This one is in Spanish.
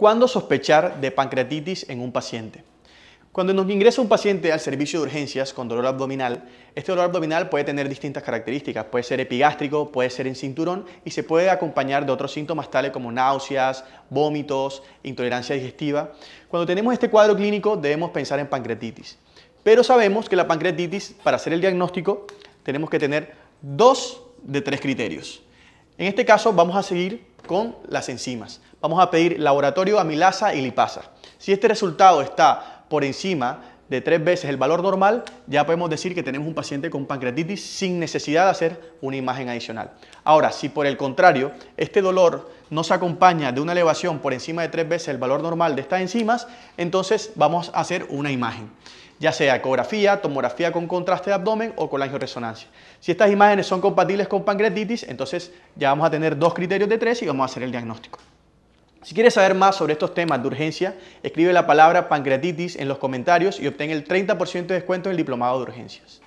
¿Cuándo sospechar de pancreatitis en un paciente? Cuando nos ingresa un paciente al servicio de urgencias con dolor abdominal, este dolor abdominal puede tener distintas características. Puede ser epigástrico, puede ser en cinturón y se puede acompañar de otros síntomas tales como náuseas, vómitos, intolerancia digestiva. Cuando tenemos este cuadro clínico debemos pensar en pancreatitis. Pero sabemos que la pancreatitis, para hacer el diagnóstico, tenemos que tener dos de tres criterios. En este caso vamos a seguir con las enzimas. Vamos a pedir laboratorio amilasa y lipasa. Si este resultado está por encima de tres veces el valor normal, ya podemos decir que tenemos un paciente con pancreatitis sin necesidad de hacer una imagen adicional. Ahora, si por el contrario, este dolor no se acompaña de una elevación por encima de tres veces el valor normal de estas enzimas, entonces vamos a hacer una imagen ya sea ecografía, tomografía con contraste de abdomen o con Si estas imágenes son compatibles con pancreatitis, entonces ya vamos a tener dos criterios de tres y vamos a hacer el diagnóstico. Si quieres saber más sobre estos temas de urgencia, escribe la palabra pancreatitis en los comentarios y obtén el 30% de descuento en el diplomado de urgencias.